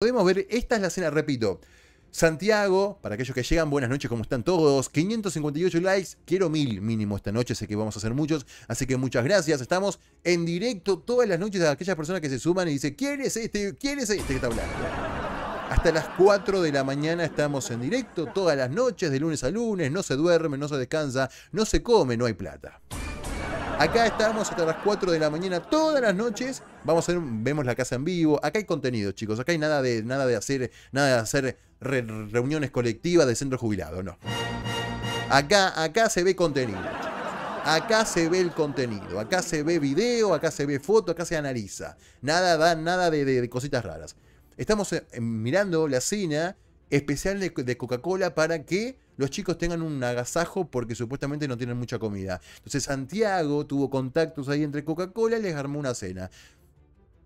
podemos ver, esta es la escena, repito. Santiago, para aquellos que llegan, buenas noches, como están todos? 558 likes, quiero mil mínimo esta noche, sé que vamos a hacer muchos, así que muchas gracias. Estamos en directo todas las noches a aquellas personas que se suman y dicen, ¿quién es este? ¿Quién es este que está hablando? Hasta las 4 de la mañana estamos en directo, todas las noches, de lunes a lunes, no se duerme, no se descansa, no se come, no hay plata. Acá estamos hasta las 4 de la mañana todas las noches. Vamos a ver, vemos la casa en vivo. Acá hay contenido, chicos. Acá hay nada de, nada de hacer, nada de hacer reuniones colectivas de centro jubilado, no. Acá, acá se ve contenido. Acá se ve el contenido, acá se ve video, acá se ve foto, acá se analiza. Nada, da, nada de, cositas raras. Estamos eh, mirando la cena especial de Coca-Cola para que los chicos tengan un agasajo porque supuestamente no tienen mucha comida. Entonces Santiago tuvo contactos ahí entre Coca-Cola y les armó una cena.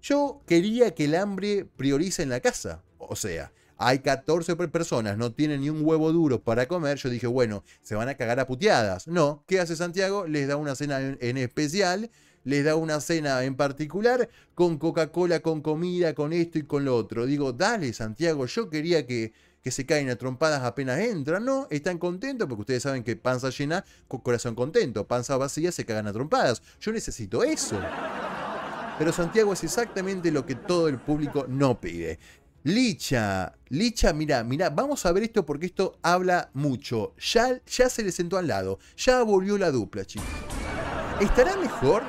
Yo quería que el hambre priorice en la casa. O sea, hay 14 personas, no tienen ni un huevo duro para comer. Yo dije, bueno, se van a cagar a puteadas. No, ¿qué hace Santiago? Les da una cena en, especial, les da una cena en particular con Coca-Cola, con comida, con esto y con lo otro. Digo, dale, Santiago, yo quería que que se caen a trompadas apenas entran, no, están contentos porque ustedes saben que panza llena, corazón contento, panza vacía se cagan a trompadas. Yo necesito eso. Pero Santiago es exactamente lo que todo el público no pide. Licha, Licha, mira, mira, vamos a ver esto porque esto habla mucho. Ya, ya se le sentó al lado, ya volvió la dupla, chicos. ¿Estará mejor?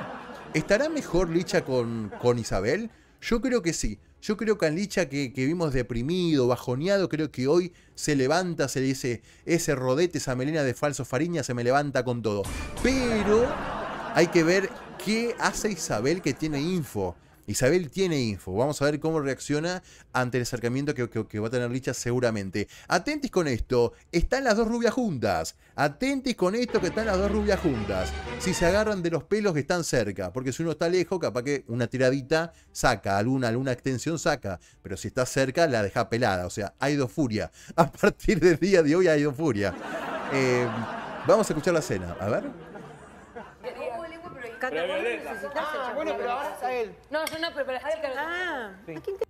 ¿Estará mejor Licha con, con Isabel? Yo creo que sí. Yo creo que Anlicha, que, que vimos deprimido, bajoneado, creo que hoy se levanta, se le dice, ese rodete, esa melena de falso fariña, se me levanta con todo. Pero hay que ver qué hace Isabel que tiene info. Isabel tiene info. Vamos a ver cómo reacciona ante el acercamiento que, va a tener Licha seguramente. Atentis con esto. Están las dos rubias juntas. Atentis con esto que están las dos rubias juntas. Si se agarran de los pelos que están cerca. Porque si uno está lejos, capaz que una tiradita saca. Alguna, alguna extensión saca. Pero si está cerca, la deja pelada. O sea, hay dos furia. A partir del día de hoy hay dos furia. Eh, vamos a escuchar la cena. A ver. Ah, bueno, pero ahora él. No, yo no, pero ah, ah,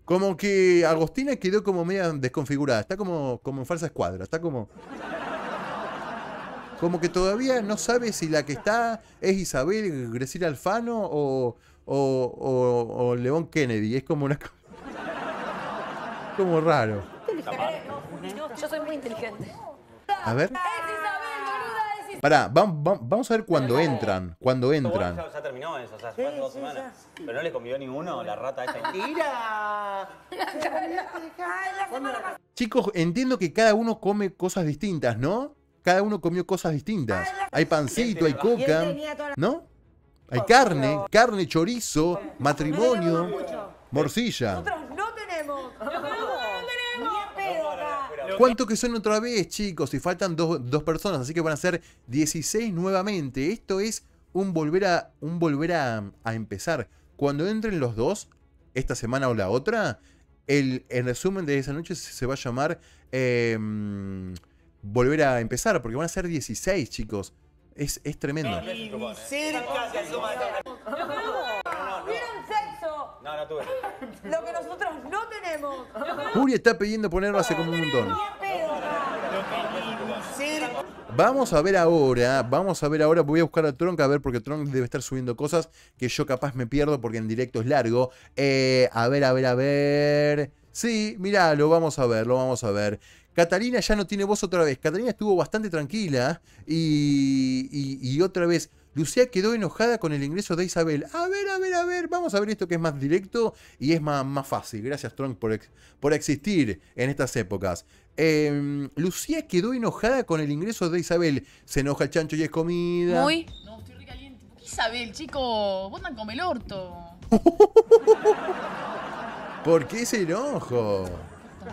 Como que Agostina quedó como media desconfigurada. Está como, como en falsa escuadra. Está como... Como que todavía no sabe si la que está es Isabel Grecil Alfano o, o, o León Kennedy. Es como una... Como raro. Eh, yo soy muy inteligente. A ver. Pará, vamos a ver cuando entran. Cuando entran. Ya, terminó eso, o sea, semanas. Pero no la rata ¡Mentira! Chicos, entiendo que cada uno come cosas distintas, ¿no? Cada uno comió cosas distintas. Hay pancito, hay coca, ¿no? Hay carne, carne, chorizo, matrimonio, morcilla. ¿Cuánto que son otra vez, chicos? Y faltan dos, personas, así que van a ser 16 nuevamente. Esto es un volver a, un volver a, empezar. Cuando entren los dos, esta semana o la otra, el, resumen de esa noche se va a llamar em, Volver a empezar, porque van a ser 16, chicos. Es, es tremendo. Eh. Cerca no, Lo que nosotros no tenemos. Uri está pidiendo ponerlo como un montón. Vamos a ver ahora, vamos a ver ahora, voy a buscar a tronca a ver porque Tronk debe estar subiendo cosas que yo capaz me pierdo porque en directo es largo. Eh, a ver, a ver, a ver. Sí, mirá, lo vamos a ver, lo vamos a ver. Catalina ya no tiene voz otra vez. Catalina estuvo bastante tranquila y, y otra vez Lucía quedó enojada con el ingreso de Isabel. A ver, a ver, a ver, vamos a ver esto que es más directo y es más, fácil. Gracias, Tron, por, por existir en estas épocas. Em, Lucía quedó enojada con el ingreso de Isabel. Se enoja el chancho y es comida. Muy. No, estoy recaliente. caliente. Isabel, chico? Vos con el orto. ¿Por qué ese enojo?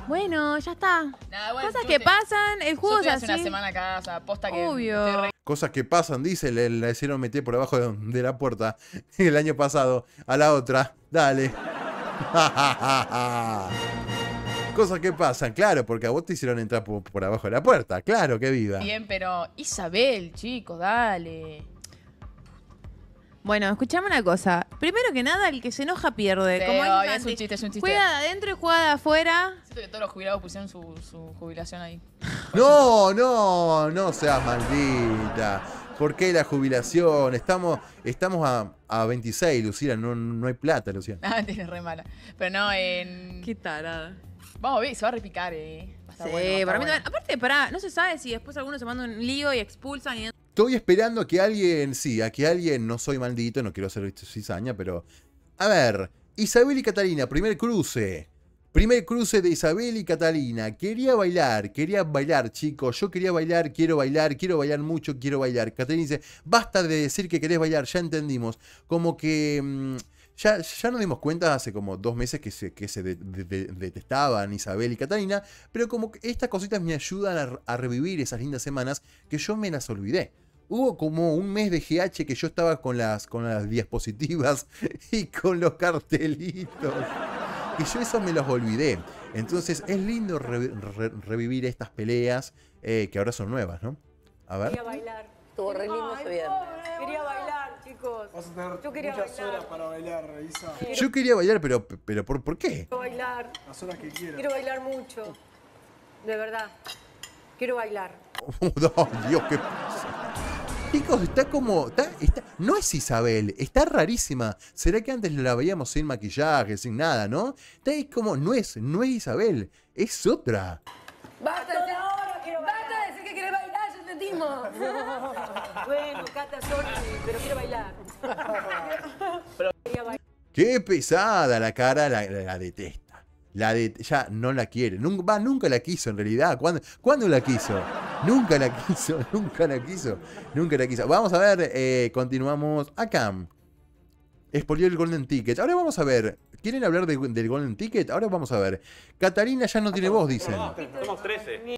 Bueno, ya está. Cosas que pasan, el juego es así. una semana acá, posta que cosas que pasan, dice, le, hicieron meter por abajo de, la puerta el año pasado a la otra. Dale. cosas que pasan, claro, porque a vos te hicieron entrar por, por abajo de la puerta, claro, que viva. Bien, pero Isabel, chico, dale. Bueno, escuchame una cosa. Primero que nada, el que se enoja pierde. Sí, es un chiste, es un chiste. Juega adentro y juega de afuera. Siento que todos los jubilados pusieron su, jubilación ahí. No, no, no seas maldita. ¿Por qué la jubilación? Estamos, estamos a, a 26, Lucila. No, no hay plata, Lucía. Ah, tienes re mala. Pero no, en. Qué tarada. Vamos a ver, se va a repicar, eh. sí, bueno, para mí también. Aparte, pará, no se sabe si después algunos se mandan un lío y expulsan y Estoy esperando a que alguien, sí, a que alguien, no soy maldito, no quiero hacer cizaña, pero... A ver, Isabel y Catalina, primer cruce. Primer cruce de Isabel y Catalina. Quería bailar, quería bailar, chicos. Yo quería bailar, quiero bailar, quiero bailar mucho, quiero bailar. Catalina dice, basta de decir que querés bailar, ya entendimos. Como que... Mm, ya, ya, nos dimos cuenta hace como dos meses que se, que se detestaban Isabel y Catalina, pero como que estas cositas me ayudan a revivir esas lindas semanas que yo me las olvidé. Hubo como un mes de GH que yo estaba con las, con las diapositivas y con los cartelitos. Y yo eso me los olvidé. Entonces es lindo revivir estas peleas eh, que ahora son nuevas, ¿no? A ver. Quería bailar. Estuvo re lindo ese viernes. Quería bailar, chicos. a tener yo quería bailar. horas para bailar, Yo quería bailar, pero, pero ¿por, ¿por qué? Quiero bailar. Las horas que quieras. Quiero bailar mucho. De verdad. Quiero bailar. oh, Dios, qué pasa. Chicos, está como. Está, está, no es Isabel, está rarísima. ¿Será que antes la veíamos sin maquillaje, sin nada, no? Está ahí como. No es, no es Isabel, es otra. Basta, ahora! quiero bailar. Basta de decir que querés bailar, ya te bueno, Cata, sorry, pero quiero bailar. Qué pesada la cara, la, la, detesta. La de, ya no la quiere. Nunca, nunca la quiso en realidad. ¿Cuándo, ¿cuándo la quiso? Nunca la quiso, nunca la quiso, nunca la quiso. Vamos a ver, eh, continuamos. Acá. Espolió el Golden Ticket. Ahora vamos a ver. ¿Quieren hablar del Golden Ticket? Ahora vamos a ver. Catalina ya no tiene voz, dicen. No, somos 13.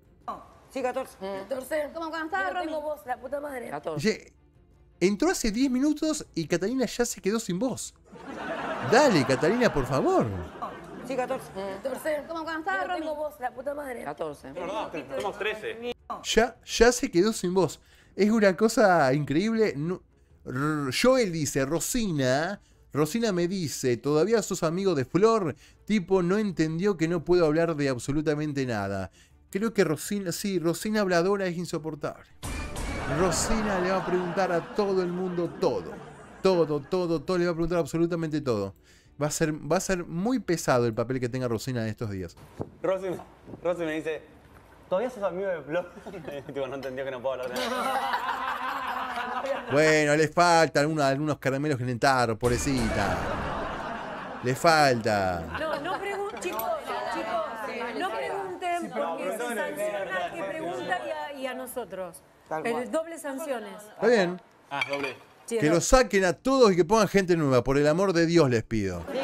Sí, 14. ¿Cómo cansada, Romy? tengo voz, la puta madre. 14. Entró hace 10 minutos y Catalina ya se quedó sin voz. Dale, Catalina, por favor. Sí, 14. ¿Cómo cansada, Romy? tengo voz, la puta madre. 14. No, somos 13. Ya, ya se quedó sin voz. Es una cosa increíble. Joel dice, Rosina, Rosina me dice, todavía sos amigo de Flor, tipo no entendió que no puedo hablar de absolutamente nada. Creo que Rosina, sí, Rosina habladora es insoportable. Rosina le va a preguntar a todo el mundo todo. Todo, todo, todo, le va a preguntar absolutamente todo. Va a ser, va a ser muy pesado el papel que tenga Rosina en estos días. Rosina, Rosina dice, ¿Todavía sos amigo de Flor? no entendió que no puedo hablar de Bueno, les falta algunos, caramelos que intentaron, pobrecita. Les falta. No, no pregunten, chicos, chicos, no pregunten porque se sanciona al que pregunta y a, nosotros. doble sanciones. Está bien. Ah, doble. Que lo saquen a todos y que pongan gente nueva, por el amor de Dios les pido. Sí.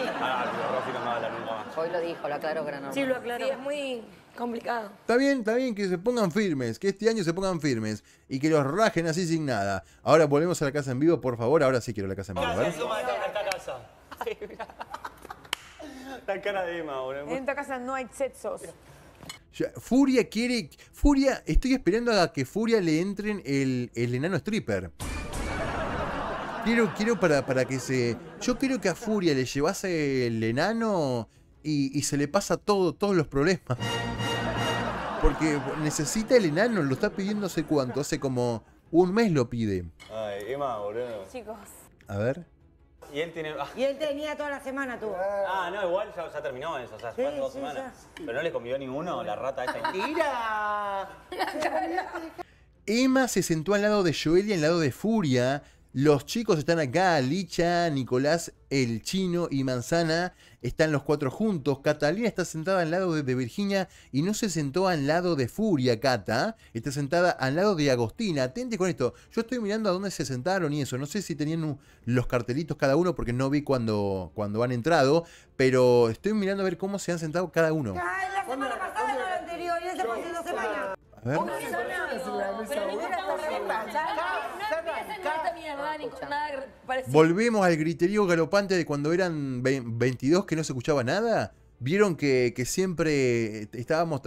Hoy lo dijo, lo aclaró Granado. Sí, lo aclaró. Sí, es muy Complicado. Está bien, está bien que se pongan firmes, que este año se pongan firmes y que los rajen así sin nada. Ahora volvemos a la casa en vivo, por favor. Ahora sí quiero la casa en vivo. La cara de Emma, En esta casa no hay sexos. Furia quiere. Furia, estoy esperando a que Furia le entren el, enano stripper. Quiero, quiero para, para que se. Yo quiero que a Furia le llevase el enano y, y se le pasa todo, todos los problemas. Porque necesita el enano, lo está pidiendo hace cuánto, hace como un mes lo pide. Ay, Emma, boludo. Chicos. A ver. Y él tiene. Y él tenía toda la semana, tú. Ah, no, igual ya, terminó eso, o sea, sí, dos semanas. Pero no le convivió ninguno la rata esa. ¡Tira! Emma se sentó al lado de Joel y al lado de Furia, los chicos están acá, Licha, Nicolás, el chino y Manzana. Están los cuatro juntos. Catalina está sentada al lado de, Virginia y no se sentó al lado de Furia, Cata. Está sentada al lado de Agostina. Atente con esto. Yo estoy mirando a dónde se sentaron y eso. No sé si tenían los cartelitos cada uno porque no vi cuando, cuando han entrado. Pero estoy mirando a ver cómo se han sentado cada uno. la semana pasada, la anterior. Y Volvemos al griterío galopante de cuando eran 22 que no se escuchaba nada. Vieron que, siempre estábamos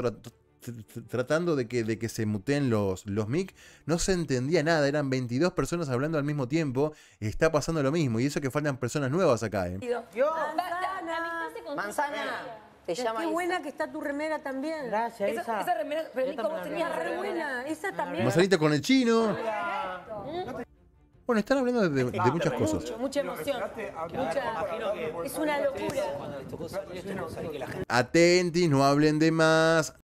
tratando de que, de que se muteen los, los mic, no se entendía nada, eran 22 personas hablando al mismo tiempo, está pasando lo mismo, y eso que faltan personas nuevas acá. ¿eh? manzana qué buena que está tu remera también. Gracias, Esa, esa. remera, Federico, re buena. Esa también. con el chino. Bueno, están hablando de, muchas cosas. mucha emoción. es una locura. Atentis, no hablen de más.